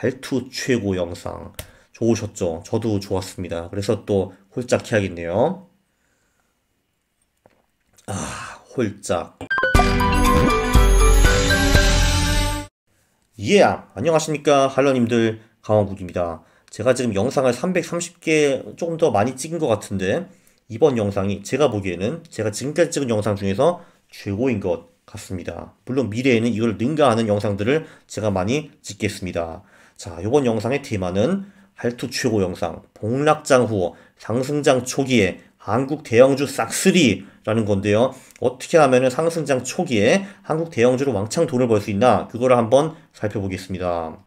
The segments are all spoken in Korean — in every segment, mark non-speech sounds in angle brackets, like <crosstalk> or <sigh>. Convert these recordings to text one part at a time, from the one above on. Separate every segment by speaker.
Speaker 1: 발투 최고 영상 좋으셨죠? 저도 좋았습니다. 그래서 또 홀짝 해야겠네요. 아, 홀짝. 예, yeah. 안녕하십니까 할러님들 강원국입니다. 제가 지금 영상을 330개 조금 더 많이 찍은 것 같은데 이번 영상이 제가 보기에는 제가 지금까지 찍은 영상 중에서 최고인 것 같습니다. 물론 미래에는 이걸 능가하는 영상들을 제가 많이 찍겠습니다. 자, 요번 영상의 테마는 할투 최고 영상, 복락장 후 상승장 초기에 한국 대형주 싹쓸이라는 건데요. 어떻게 하면 상승장 초기에 한국 대형주로 왕창 돈을 벌 수 있나 그거를 한번 살펴보겠습니다.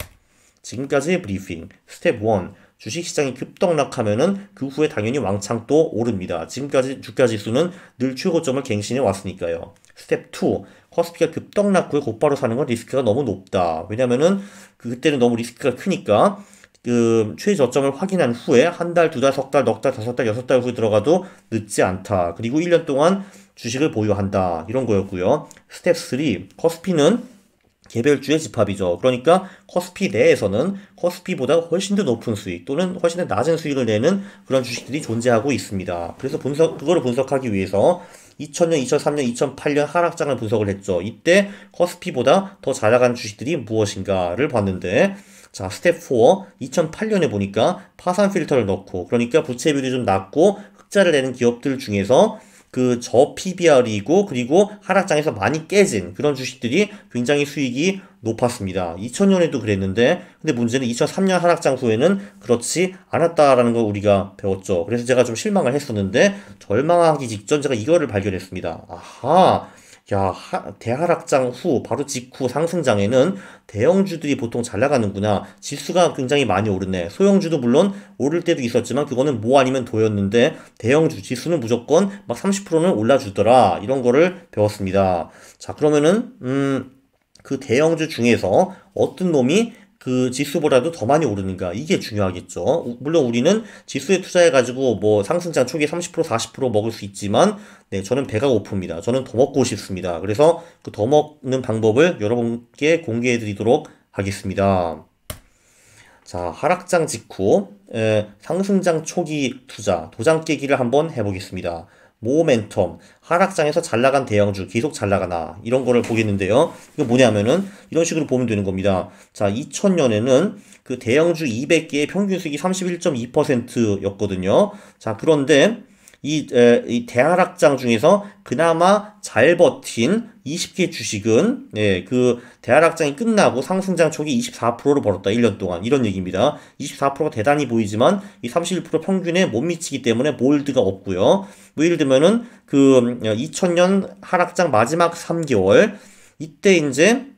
Speaker 1: 지금까지의 브리핑 스텝 1 주식시장이 급등락하면은 그 후에 당연히 왕창 또 오릅니다. 지금까지 주가 지수는 늘 최고점을 갱신해 왔으니까요. 스텝 2. 코스피가 급등락고 곧바로 사는 건 리스크가 너무 높다. 왜냐면은 그, 그때는 너무 리스크가 크니까 그 최저점을 확인한 후에 한 달, 두 달, 석 달, 넉 달, 다섯 달, 여섯 달 후에 들어가도 늦지 않다. 그리고 1년 동안 주식을 보유한다. 이런 거였고요. 스텝 3. 코스피는 개별주의 집합이죠. 그러니까 코스피 내에서는 코스피보다 훨씬 더 높은 수익 또는 훨씬 더 낮은 수익을 내는 그런 주식들이 존재하고 있습니다. 그래서 분석 그거를 분석하기 위해서 2000년, 2003년, 2008년 하락장을 분석을 했죠. 이때 커스피보다 더잘 나간 주식들이 무엇인가를 봤는데 자, 스텝 4, 2008년에 보니까 파산 필터를 넣고, 그러니까 부채 비율이 좀 낮고, 흑자를 내는 기업들 중에서 그저 PBR이고 그리고 하락장에서 많이 깨진 그런 주식들이 굉장히 수익이 높았습니다. 2000년에도 그랬는데 근데 문제는 2003년 하락장 후에는 그렇지 않았다라는 걸 우리가 배웠죠. 그래서 제가 좀 실망을 했었는데 절망하기 직전 제가 이거를 발견했습니다. 아하 야, 하, 대하락장 후, 바로 직후 상승장에는 대형주들이 보통 잘 나가는구나. 지수가 굉장히 많이 오르네. 소형주도 물론 오를 때도 있었지만 그거는 뭐 아니면 도였는데 대형주 지수는 무조건 막 30%는 올라주더라. 이런 거를 배웠습니다. 자, 그러면은, 음, 그 대형주 중에서 어떤 놈이 그 지수보다도 더 많이 오르는가 이게 중요하겠죠. 물론 우리는 지수에 투자해 가지고 뭐 상승장 초기에 30% 40% 먹을 수 있지만 네, 저는 배가 고픕니다. 저는 더 먹고 싶습니다. 그래서 그 더 먹는 방법을 여러분께 공개해 드리도록 하겠습니다. 자, 하락장 직후 에, 상승장 초기 투자 도장 깨기를 한번 해 보겠습니다. 모멘텀, 하락장에서 잘 나간 대형주, 계속 잘 나가나, 이런 거를 보겠는데요. 이거 뭐냐면은, 이런 식으로 보면 되는 겁니다. 자, 2000년에는 그 대형주 200개의 평균 수익이 31.2% 였거든요. 자, 그런데, 이, 에, 이 대하락장 중에서 그나마 잘 버틴 20개 주식은 예, 그 대하락장이 끝나고 상승장 초기 24%를 벌었다. 1년 동안. 이런 얘기입니다. 24%가 대단히 보이지만 이 31% 평균에 못 미치기 때문에 몰드가 없고요. 뭐 예를 들면은 그 2000년 음, 하락장 마지막 3개월 이때 이제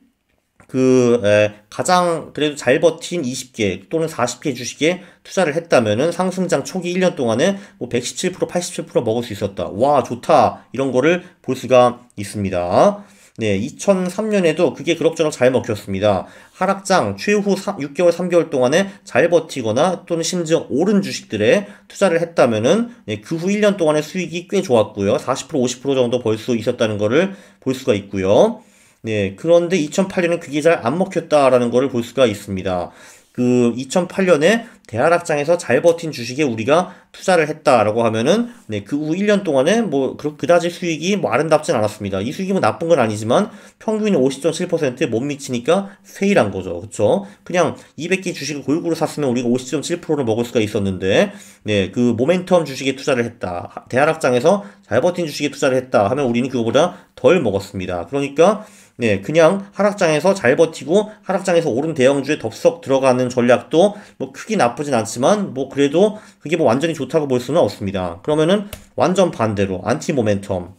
Speaker 1: 그 에, 가장 그래도 잘 버틴 20개 또는 40개 주식에 투자를 했다면은 상승장 초기 1년 동안에 뭐 117% 87% 먹을 수 있었다. 와 좋다 이런 거를 볼 수가 있습니다. 네, 2003년에도 그게 그럭저럭 잘 먹혔습니다. 하락장 최후 3, 6개월, 3개월 동안에 잘 버티거나 또는 심지어 오른 주식들에 투자를 했다면은 네, 그후 1년 동안의 수익이 꽤 좋았고요. 40% 50% 정도 벌 수 있었다는 거를 볼 수가 있고요. 네, 그런데 2008년에 그게 잘 안 먹혔다라는 것을 볼 수가 있습니다. 그 2008년에 대하락장에서잘 버틴 주식에 우리가 투자를 했다라고 하면은 네, 그후 1년 동안에 뭐 그, 그다지 수익이 뭐 아름답진 않았습니다. 이 수익이 뭐 나쁜 건 아니지만 평균이 50.7%에 못 미치니까 세일한 거죠. 그렇 그냥 200개 주식을 골고루 샀으면 우리가 50.7%를 먹을 수가 있었는데 네, 그 모멘텀 주식에 투자를 했다. 대하락장에서잘 버틴 주식에 투자를 했다 하면 우리는 그거보다 덜 먹었습니다. 그러니까 네, 그냥 하락장에서 잘 버티고 하락장에서 오른 대형주에 덥석 들어가는 전략도 뭐 크게 나쁘진 않지만 뭐 그래도 그게 뭐 완전히 좋다고 볼 수는 없습니다. 그러면은 완전 반대로 안티 모멘텀.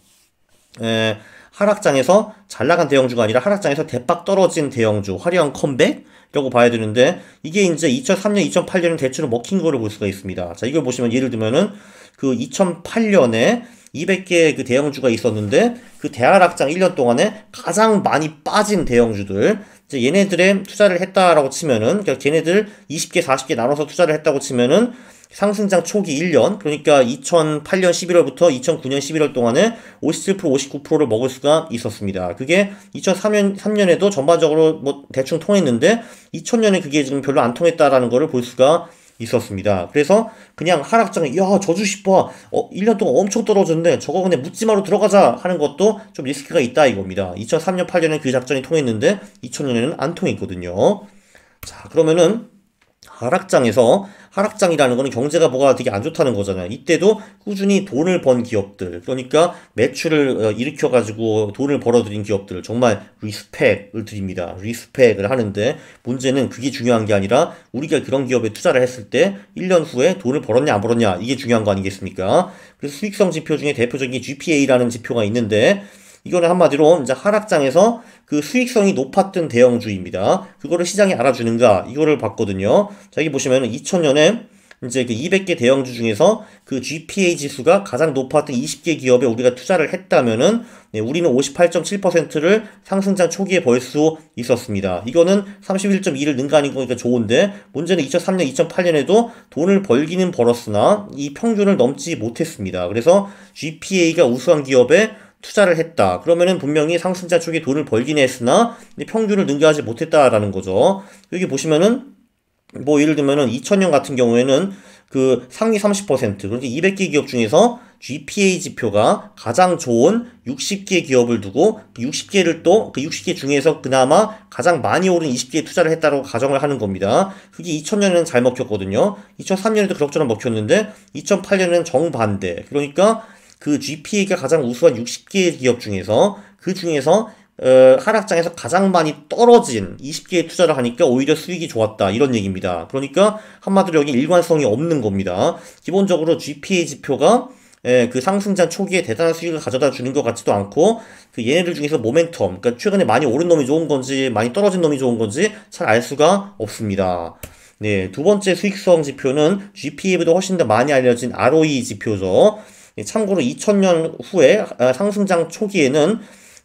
Speaker 1: 에, 예, 하락장에서 잘 나간 대형주가 아니라 하락장에서 대박 떨어진 대형주, 화려한 컴백? 라고 봐야 되는데 이게 이제 2003년, 2008년은 대체로 먹힌 거를 볼 수가 있습니다. 자, 이걸 보시면 예를 들면은 그 2008년에 200개의 그 대형주가 있었는데 그 대하락장 1년 동안에 가장 많이 빠진 대형주들 이제 얘네들의 투자를 했다라고 치면은 그러니까 걔네들 20개 40개 나눠서 투자를 했다고 치면은 상승장 초기 1년 그러니까 2008년 11월부터 2009년 11월 동안에 57% 59%를 먹을 수가 있었습니다. 그게 2003년 3년에도 전반적으로 뭐 대충 통했는데 2000년에 그게 지금 별로 안 통했다라는 거를 볼 수가 있었습니다. 그래서 그냥 하락장에 야 저주 싶어 어 1년 동안 엄청 떨어졌는데 저거 그냥 묻지마로 들어가자 하는 것도 좀 리스크가 있다 이겁니다. 2003년 8년에 그 작전이 통했는데 2000년에는 안 통했거든요. 자 그러면은 하락장에서 하락장이라는 거는 경제가 뭐가 되게 안 좋다는 거잖아요. 이때도 꾸준히 돈을 번 기업들, 그러니까 매출을 어, 일으켜가지고 돈을 벌어들인 기업들, 정말 리스펙을 드립니다. 리스펙을 하는데 문제는 그게 중요한 게 아니라 우리가 그런 기업에 투자를 했을 때 1년 후에 돈을 벌었냐 안 벌었냐 이게 중요한 거 아니겠습니까? 그래서 수익성 지표 중에 대표적인 게 GPA라는 지표가 있는데 이거는 한마디로 이제 하락장에서 그 수익성이 높았던 대형주입니다. 그거를 시장이 알아주는가 이거를 봤거든요. 자 여기 보시면 2000년에 이제 그 200개 대형주 중에서 그 GPA 지수가 가장 높았던 20개 기업에 우리가 투자를 했다면은 네, 우리는 58.7%를 상승장 초기에 벌 수 있었습니다. 이거는 31.2를 능가하는 거니까 좋은데 문제는 2003년, 2008년에도 돈을 벌기는 벌었으나 이 평균을 넘지 못했습니다. 그래서 GPA가 우수한 기업에 투자를 했다. 그러면은 분명히 상승자 쪽이 돈을 벌긴 했으나 평균을 능가하지 못했다라는 거죠. 여기 보시면은 뭐 예를 들면은 2000년 같은 경우에는 그 상위 30% 그러니까 200개 기업 중에서 GPA 지표가 가장 좋은 60개 기업을 두고 60개를 그 또그 60개 중에서 그나마 가장 많이 오른 20개에 투자를 했다고 가정을 하는 겁니다. 그게 2000년에는 잘 먹혔거든요. 2003년에도 그럭저럭 먹혔는데 2008년에는 정반대. 그러니까 그 GPA가 가장 우수한 60개 기업 중에서 그 중에서 어, 하락장에서 가장 많이 떨어진 20개의 투자를 하니까 오히려 수익이 좋았다 이런 얘기입니다. 그러니까 한마디로 여기 일관성이 없는 겁니다. 기본적으로 GPA 지표가 예, 그 상승장 초기에 대단한 수익을 가져다 주는 것 같지도 않고 그 얘네들 중에서 모멘텀, 그러니까 최근에 많이 오른 놈이 좋은 건지 많이 떨어진 놈이 좋은 건지 잘 알 수가 없습니다. 네, 두 번째 수익성 지표는 GPA보다 훨씬 더 많이 알려진 ROE 지표죠. 참고로 2000년 후에 아, 상승장 초기에는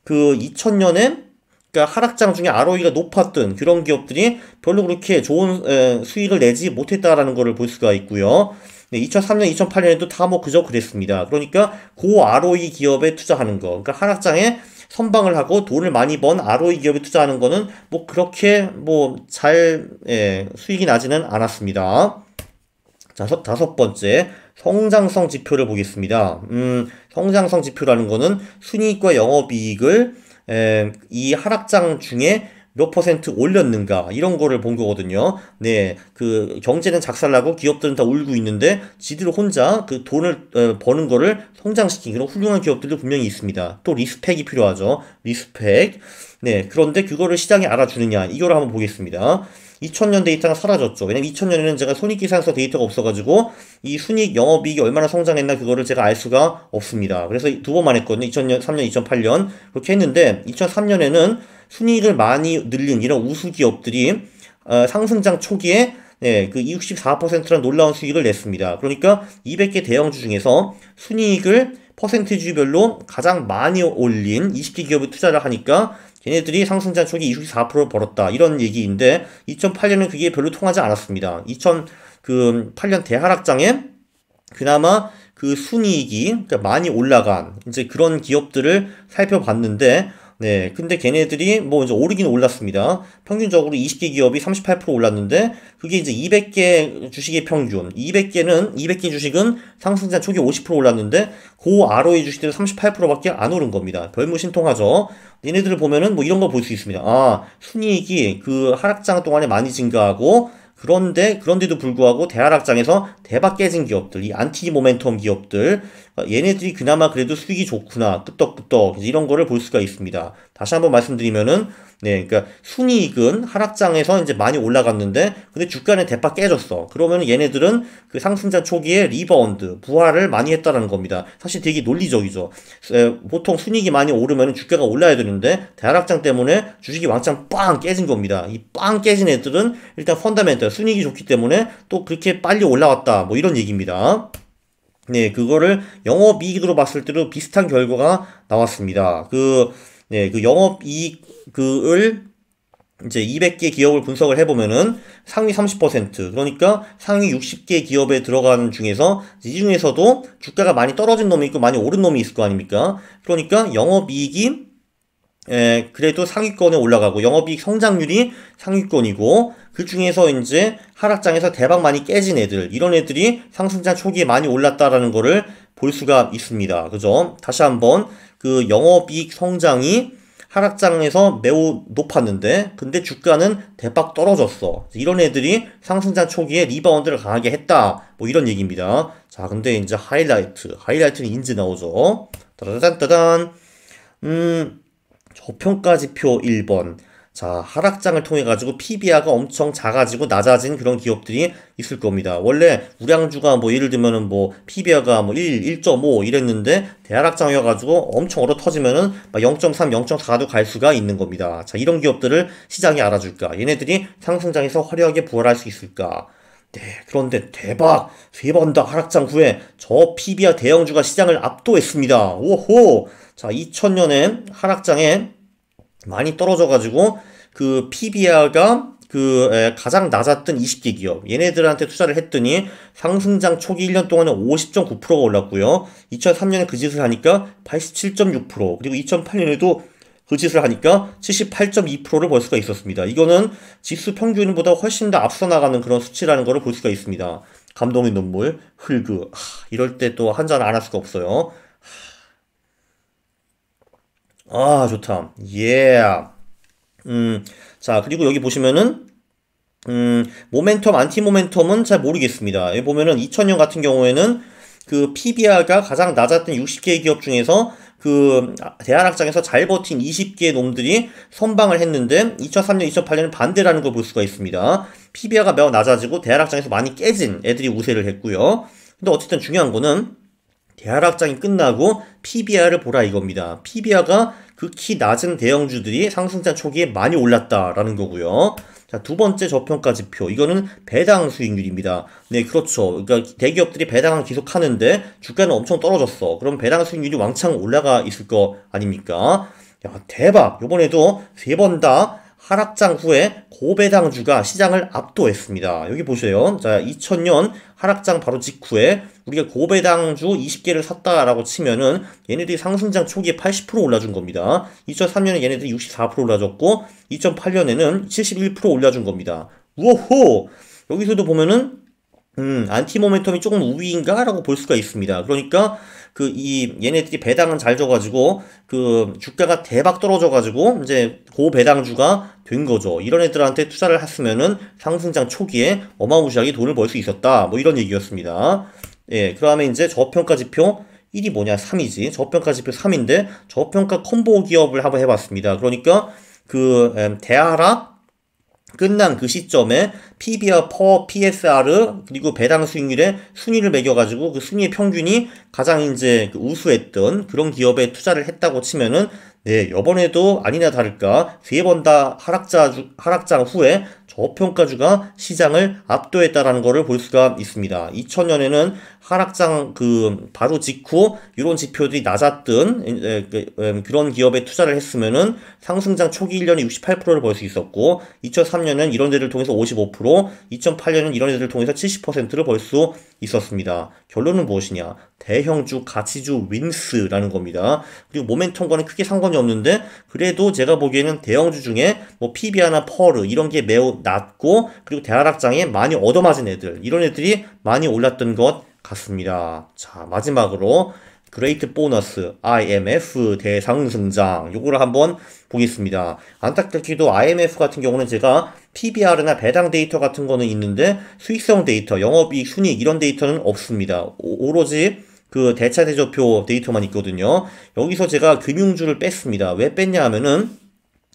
Speaker 1: 그 2000년에 그러니까 하락장 중에 ROE가 높았던 그런 기업들이 별로 그렇게 좋은 수익을 내지 못했다라는 것을 볼 수가 있고요. 2003년, 2008년에도 다 뭐 그저 그랬습니다. 그러니까 고 ROE 기업에 투자하는 거, 그러니까 하락장에 선방을 하고 돈을 많이 번 ROE 기업에 투자하는 거는 뭐 그렇게 뭐잘 예, 수익이 나지는 않았습니다. 자, 다섯 번째 성장성 지표를 보겠습니다. 음, 성장성 지표라는 거는 순이익과 영업이익을 에, 이 하락장 중에 몇 퍼센트 올렸는가 이런 거를 본 거거든요. 네, 그 경제는 작살나고 기업들은 다 울고 있는데 지들 혼자 그 돈을 에, 어, 버는 거를 성장시킨 그런 훌륭한 기업들도 분명히 있습니다. 또 리스펙이 필요하죠. 리스펙. 네, 그런데 그거를 시장이 알아주느냐 이거를 한번 보겠습니다. 2000년 데이터가 사라졌죠. 왜냐면 2000년에는 제가 손익기산서 데이터가 없어가지고 이 순익 영업이익이 얼마나 성장했나 그거를 제가 알 수가 없습니다. 그래서 두 번만 했거든요. 2 0 0 3년, 2008년 그렇게 했는데 2003년에는 순익을 많이 늘린 이런 우수 기업들이 어, 상승장 초기에 네, 그 64%라는 놀라운 수익을 냈습니다. 그러니까 200개 대형주 중에서 순이익을 퍼센티지별로 가장 많이 올린 20개 기업에 투자를 하니까 걔네들이 상승 잔촉이 24% 벌었다. 이런 얘기인데 2008년은 그게 별로 통하지 않았습니다. 2008년 그 대하락장에 그나마 그 순이익이 그러니까 많이 올라간 이제 그런 기업들을 살펴봤는데 네, 근데 걔네들이 뭐 이제 오르긴 올랐습니다. 평균적으로 20개 기업이 38% 올랐는데 그게 이제 200개 주식의 평균. 200개는 200개 주식은 상승자 초기 50% 올랐는데 고 ROE 주식들은 38%밖에 안 오른 겁니다. 별무신통하죠. 얘네들을 보면은 뭐 이런 거 볼 수 있습니다. 아, 순이익이 그 하락장 동안에 많이 증가하고 그런데 그런데도 불구하고 대하락장에서 대박 깨진 기업들, 이 안티 모멘텀 기업들, 어, 얘네들이 그나마 그래도 수익이 좋구나 끄떡끄떡 이런 거를 볼 수가 있습니다. 다시 한번 말씀드리면은 네, 그러니까 순이익은 하락장에서 이제 많이 올라갔는데 근데 주가는 대파 깨졌어. 그러면 얘네들은 그상승자 초기에 리바운드 부활을 많이 했다는 겁니다. 사실 되게 논리적이죠. 에, 보통 순이익이 많이 오르면 주가가 올라야 되는데 대하락장 때문에 주식이 왕창 빵 깨진 겁니다. 이 빵 깨진 애들은 일단 펀더멘털 순이익이 좋기 때문에 또 그렇게 빨리 올라왔다 뭐 이런 얘기입니다. 네, 그거를 영업이익으로 봤을 때도 비슷한 결과가 나왔습니다. 그, 네, 그 영업이익을 이제 200개 기업을 분석을 해보면은 상위 30% 그러니까 상위 60개 기업에 들어간 중에서 이 중에서도 주가가 많이 떨어진 놈이 있고 많이 오른 놈이 있을 거 아닙니까? 그러니까 영업이익이 예, 그래도 상위권에 올라가고 영업이익 성장률이 상위권이고 그 중에서 이제 하락장에서 대박 많이 깨진 애들 이런 애들이 상승장 초기에 많이 올랐다라는 거를 볼 수가 있습니다. 그죠? 다시 한번 그 영업이익 성장이 하락장에서 매우 높았는데 근데 주가는 대박 떨어졌어. 이런 애들이 상승장 초기에 리바운드를 강하게 했다. 뭐 이런 얘기입니다. 자, 근데 이제 하이라이트, 하이라이트는 인지 나오죠. 따단 따단. 음. 저평가지표 1번. 자, 하락장을 통해 가지고 PBR가 엄청 작아지고 낮아진 그런 기업들이 있을 겁니다. 원래 우량주가 뭐 예를 들면은 뭐 PBR가 뭐 1, 1.5 이랬는데 대하락장이어 가지고 엄청 얼어 터지면은 막 0.3, 0.4도 갈 수가 있는 겁니다. 자, 이런 기업들을 시장이 알아줄까? 얘네들이 상승장에서 화려하게 부활할 수 있을까? 네, 그런데 대박! 세번다 하락장 후에 저 PBR 대형주가 시장을 압도했습니다. 오호! 자, 2000년에 하락장에 많이 떨어져가지고 그 PBR가 그 가장 낮았던 20개 기업 얘네들한테 투자를 했더니 상승장 초기 1년 동안에 50.9%가 올랐고요. 2003년에 그 짓을 하니까 87.6% 그리고 2008년에도 그 짓을 하니까 78.2%를 벌 수가 있었습니다. 이거는 지수 평균보다 훨씬 더 앞서 나가는 그런 수치라는 것을 볼 수가 있습니다. 감동의 눈물, 흙그 이럴 때 또 한잔 안 할 수가 없어요. 아, 좋다. 예. 음, 자, 그리고 여기 보시면은, 음, 모멘텀, 안티 모멘텀은 잘 모르겠습니다. 여기 보면은 2000년 같은 경우에는 그 PBR가 가장 낮았던 60개 기업 중에서 그 대한학장에서 잘 버틴 20개의 놈들이 선방을 했는데 2003년, 2008년은 반대라는 걸 볼 수가 있습니다. PBR가 매우 낮아지고 대한학장에서 많이 깨진 애들이 우세를 했고요. 근데 어쨌든 중요한 거는 대하락장이 끝나고 PBR을 보라 이겁니다. PBR가 극히 그 낮은 대형주들이 상승장 초기에 많이 올랐다라는 거고요. 자, 두 번째 저평가 지표. 이거는 배당 수익률입니다. 네, 그렇죠. 그러니까 대기업들이 배당을 계속 하는데 주가는 엄청 떨어졌어. 그럼 배당 수익률이 왕창 올라가 있을 거 아닙니까? 야, 대박. 요번에도 세번다 하락장 후에 고배당주가 시장을 압도했습니다. 여기 보세요. 자, 2000년 하락장 바로 직후에 우리가 고배당주 20개를 샀다라고 치면은 얘네들이 상승장 초기에 80% 올라준 겁니다. 2003년에 얘네들이 64% 올라줬고 2008년에는 71% 올라준 겁니다. 우호! 여기서도 보면은 음, 안티 모멘텀이 조금 우위인가라고 볼 수가 있습니다. 그러니까 그 이 얘네들이 배당은 잘 줘가지고 그 주가가 대박 떨어져가지고 이제 고배당주가 된 거죠. 이런 애들한테 투자를 했으면은 상승장 초기에 어마무시하게 돈을 벌 수 있었다. 뭐 이런 얘기였습니다. 예, 그다음에 이제 저평가 지표 1이 뭐냐 3이지. 저평가 지표 3인데 저평가 콤보 기업을 한번 해봤습니다. 그러니까 그 음, 대하락 끝난 그 시점에 PBR 퍼 PSR 그리고 배당 수익률의 순위를 매겨가지고 그 순위의 평균이 가장 이제 그 우수했던 그런 기업에 투자를 했다고 치면은 네, 여번에도 아니나 다를까 세 번다 하락자 하락장 후에 저평가주가 시장을 압도했다라는 것을 볼 수가 있습니다. 2000년에는 하락장 그 바로 직후 이런 지표들이 낮았던 예, 예, 그, 예, 그런 기업에 투자를 했으면은 상승장 초기 1년에 68%를 벌 수 있었고 2003년은 이런 데를 통해서 55%, 2008년은 이런 데를 통해서 70%를 벌 수 있었습니다. 결론은 무엇이냐? 대형주 가치주 윈스라는 겁니다. 그리고 모멘텀과는 크게 상관이 없는데 그래도 제가 보기에는 대형주 중에 뭐 피비아나 펄르 이런 게 매우 낮고 그리고 대하락장에 많이 얻어맞은 애들 이런 애들이 많이 올랐던 것 같습니다. 자, 마지막으로 그레이트 보너스 IMF 대상승장 요거를 한번 보겠습니다. 안타깝게도 IMF 같은 경우는 제가 PBR이나 배당 데이터 같은 거는 있는데 수익성 데이터, 영업이익, 순이익 이런 데이터는 없습니다. 오, 로지 그 대차 대조표 데이터만 있거든요. 여기서 제가 금융주를 뺐습니다. 왜 뺐냐 하면은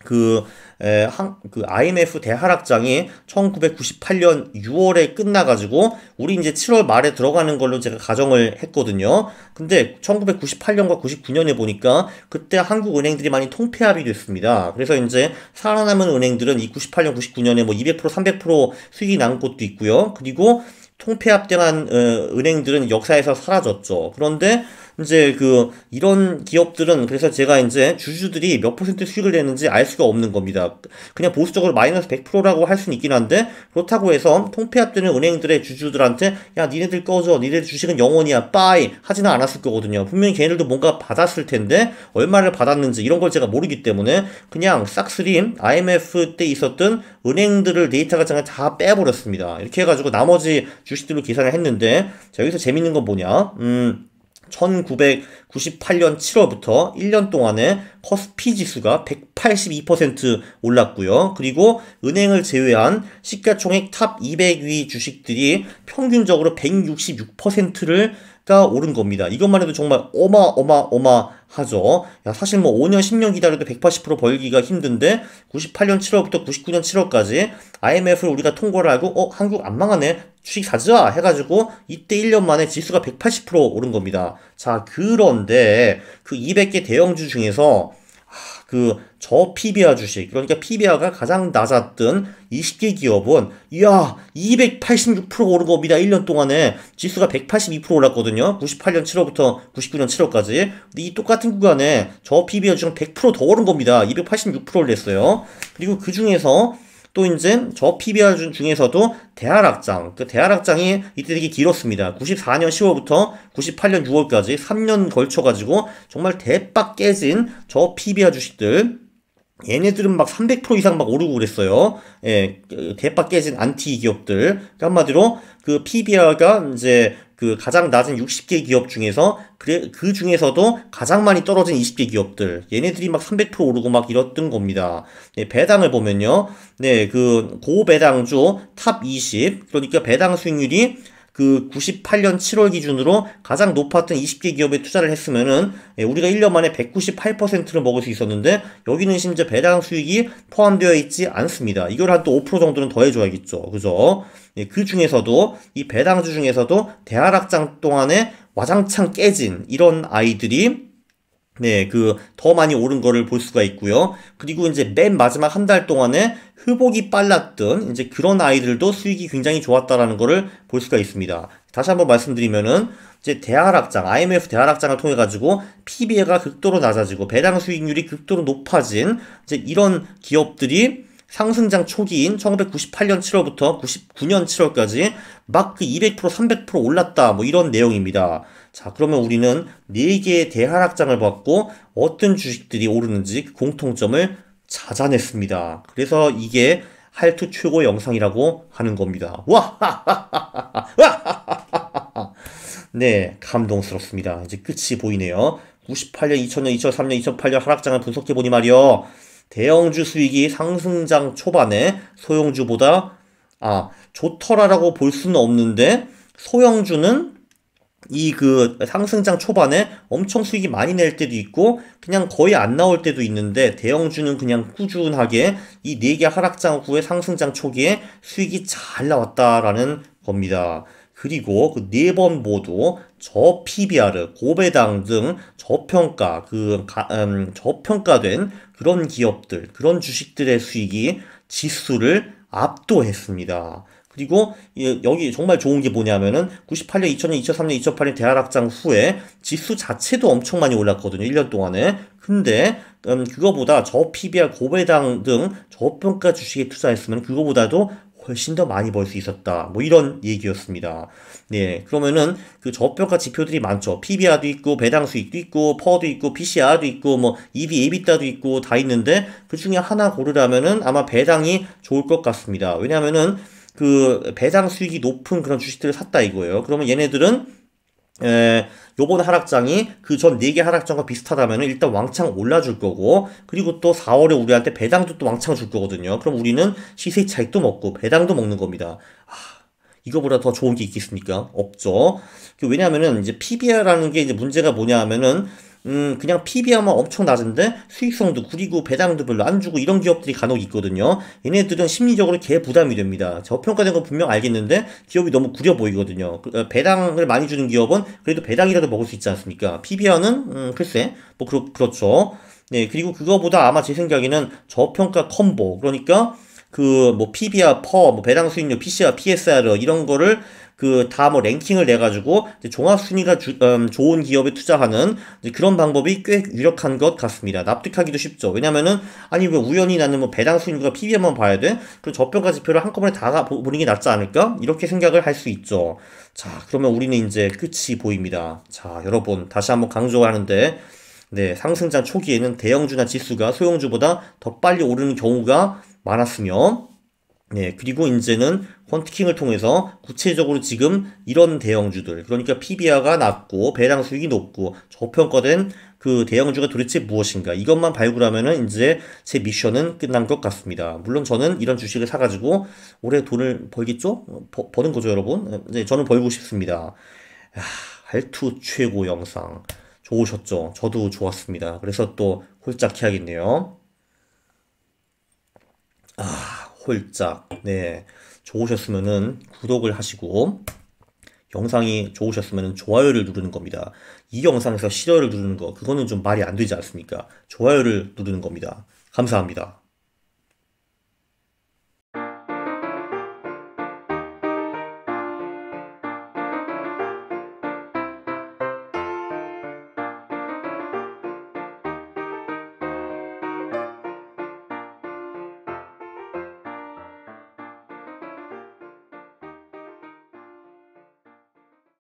Speaker 1: 그, 에, 한, 그 IMF 대하락장이 1998년 6월에 끝나가지고 우리 이제 7월 말에 들어가는 걸로 제가 가정을 했거든요. 근데 1998년과 99년에 보니까 그때 한국 은행들이 많이 통폐합이 됐습니다. 그래서 이제 살아남은 은행들은 이 98년, 99년에 뭐 200%, 300% 수익이 난 곳도 있고요. 그리고 통폐합 때만 어, 은행들은 역사에서 사라졌죠. 그런데 이제 그 이런 기업들은 그래서 제가 이제 주주들이 몇 퍼센트 수익을 내는지 알 수가 없는 겁니다. 그냥 보수적으로 마이너스 100%라고 할 수는 있긴 한데 그렇다고 해서 통폐합되는 은행들의 주주들한테 야 니네들 꺼져 니네 주식은 영원이야 빠이 하지는 않았을 거거든요. 분명히 걔네들도 뭔가 받았을 텐데 얼마를 받았는지 이런 걸 제가 모르기 때문에 그냥 싹쓸이 IMF 때 있었던 은행들을 데이터가 그냥 다 빼버렸습니다. 이렇게 해가지고 나머지 주식들로 계산을 했는데 자 여기서 재밌는 건 뭐냐 음 1998년 7월부터 1년 동안에 커스피 지수가 182% 올랐고요. 그리고 은행을 제외한 시가총액 탑 200위 주식들이 평균적으로 166%를 가 오른 겁니다. 이것만 해도 정말 어마어마어마하죠. 야, 사실 뭐 5년, 10년 기다려도 180% 벌기가 힘든데 98년 7월부터 99년 7월까지 IMF를 우리가 통과를 하고 어 한국 안 망하네 주식 사자 해가지고 이때 1년 만에 지수가 180% 오른 겁니다. 자, 그런데 그 200개 대형주 중에서 아, 그저 PBR 주식 그러니까 PBR가 가장 낮았던 20개 기업은 이야 286% 오른 겁니다. 1년 동안에 지수가 182% 올랐거든요. 98년 7월부터 99년 7월까지 근데 이 똑같은 구간에 저 PBR 식은 100%더 오른 겁니다. 286%를 냈어요. 그리고 그 중에서 또 이제 저 PBR 중 중에서도 대하락장, 그 대하락장이 이때 되게 길었습니다. 94년 10월부터 98년 6월까지 3년 걸쳐가지고 정말 대박 깨진 저 PBR 주식들 얘네들은 막 300% 이상 막 오르고 그랬어요. 예, 그 대박 깨진 안티 기업들. 그 한마디로 그 PBR가 이제 그 가장 낮은 60개 기업 중에서 그래, 그 중에서도 가장 많이 떨어진 20개 기업들 얘네들이 막 300% 오르고 막이렇던 겁니다. 네, 배당을 보면요. 네, 그 고배당주 탑 20 그러니까 배당 수익률이 그 98년 7월 기준으로 가장 높았던 20개 기업에 투자를 했으면은 예, 우리가 1년 만에 198%를 먹을 수 있었는데 여기는 심지어 배당 수익이 포함되어 있지 않습니다. 이걸 한 또 5% 정도는 더해줘야겠죠. 그죠? 예, 그 중에서도 이 배당주 중에서도 대하락장 동안에 와장창 깨진 이런 아이들이 네, 그 더 많이 오른 거를 볼 수가 있고요. 그리고 이제 맨 마지막 한 달 동안에 회복이 빨랐던 이제 그런 아이들도 수익이 굉장히 좋았다라는 거를 볼 수가 있습니다. 다시 한번 말씀드리면은 이제 대하락장, IMF 대하락장을 통해 가지고 PBA가 극도로 낮아지고 배당 수익률이 극도로 높아진 이제 이런 기업들이 상승장 초기인 1998년 7월부터 99년 7월까지 막 그 200%, 300% 올랐다. 뭐 이런 내용입니다. 자, 그러면 우리는 4개의 대하락장을 봤고 어떤 주식들이 오르는지 그 공통점을 찾아냈습니다. 그래서 이게 할투 최고 영상이라고 하는 겁니다. 와! 와! <laughs> 네, 감동스럽습니다. 이제 끝이 보이네요. 98년, 2000년, 2003년, 2008년 하락장을 분석해보니 말이요. 대형주 수익이 상승장 초반에 소형주보다 아 좋더라라고 볼 수는 없는데 소형주는 이 그 상승장 초반에 엄청 수익이 많이 낼 때도 있고 그냥 거의 안 나올 때도 있는데 대형주는 그냥 꾸준하게 이네개 하락장 후에 상승장 초기에 수익이 잘 나왔다라는 겁니다. 그리고 그네번 모두 저 PBR, 고배당 등 저평가, 그, 가, 음, 저평가된 그런 기업들, 그런 주식들의 수익이 지수를 압도했습니다. 그리고 여기 정말 좋은 게 뭐냐면은 98년, 2000년, 2003년, 2008년 대하락장 후에 지수 자체도 엄청 많이 올랐거든요. 1년 동안에. 근데 음, 그거보다 저 PBR 고배당 등 저평가 주식에 투자했으면 그거보다도 훨씬 더 많이 벌 수 있었다. 뭐 이런 얘기였습니다. 네. 그러면은 그 저평가 지표들이 많죠. PBR도 있고 배당 수익도 있고 퍼도 있고 PCR도 있고 뭐 EV, EBITDA도 있고 다 있는데 그 중에 하나 고르라면은 아마 배당이 좋을 것 같습니다. 왜냐면은 그 배당 수익이 높은 그런 주식들을 샀다 이거예요. 그러면 얘네들은 에, 예, 요번 하락장이 그 전 4개 하락장과 비슷하다면 일단 왕창 올라줄 거고 그리고 또 4월에 우리한테 배당도 또 왕창 줄 거거든요. 그럼 우리는 시세 차익도 먹고 배당도 먹는 겁니다. 아, 이거보다 더 좋은 게 있겠습니까? 없죠. 그 왜냐하면 이제 PBR라는 게 이제 문제가 뭐냐 하면은 음, 그냥 PBR만 엄청 낮은데 수익성도 구리고 배당도 별로 안 주고 이런 기업들이 간혹 있거든요. 얘네들은 심리적으로 개 부담이 됩니다. 저평가된 건 분명 알겠는데 기업이 너무 구려 보이거든요. 그, 어, 배당을 많이 주는 기업은 그래도 배당이라도 먹을 수 있지 않습니까? p b r 는 음, 글쎄 뭐 그렇, 그렇죠. 네, 그리고 그거보다 아마 제 생각에는 저평가 컴보 그러니까 그 뭐 PBR, 퍼, 뭐 배당 수익률, PCR, PSR 이런 거를 그다뭐 랭킹을 내 가지고 종합 순위가 음, 좋은 기업에 투자하는 그런 방법이 꽤 유력한 것 같습니다. 납득하기도 쉽죠. 왜냐면은 아니 왜 우연히 나는 뭐 배당 순위가 PB만 봐야 돼? 그럼 저평가 지표를 한꺼번에 다 보는 게 낫지 않을까? 이렇게 생각을 할 수 있죠. 자, 그러면 우리는 이제 끝이 보입니다. 자, 여러분 다시 한번 강조하는데 네, 상승장 초기에는 대형주나 지수가 소형주보다 더 빨리 오르는 경우가 많았으며 네, 그리고 이제는 헌트킹을 통해서 구체적으로 지금 이런 대형주들, 그러니까 PBR가 낮고 배당 수익이 높고 저평가된 그 대형주가 도대체 무엇인가 이것만 발굴하면은 이제 제 미션은 끝난 것 같습니다. 물론 저는 이런 주식을 사가지고 올해 돈을 벌겠죠? 버, 버는 거죠, 여러분? 네, 저는 벌고 싶습니다. 야, 할투 최고 영상 좋으셨죠? 저도 좋았습니다. 그래서 또 홀짝 해야겠네요. 홀짝 네 좋으셨으면은 구독을 하시고 영상이 좋으셨으면 좋아요를 누르는 겁니다. 이 영상에서 싫어요를 누르는 거 그거는 좀 말이 안 되지 않습니까? 좋아요를 누르는 겁니다. 감사합니다.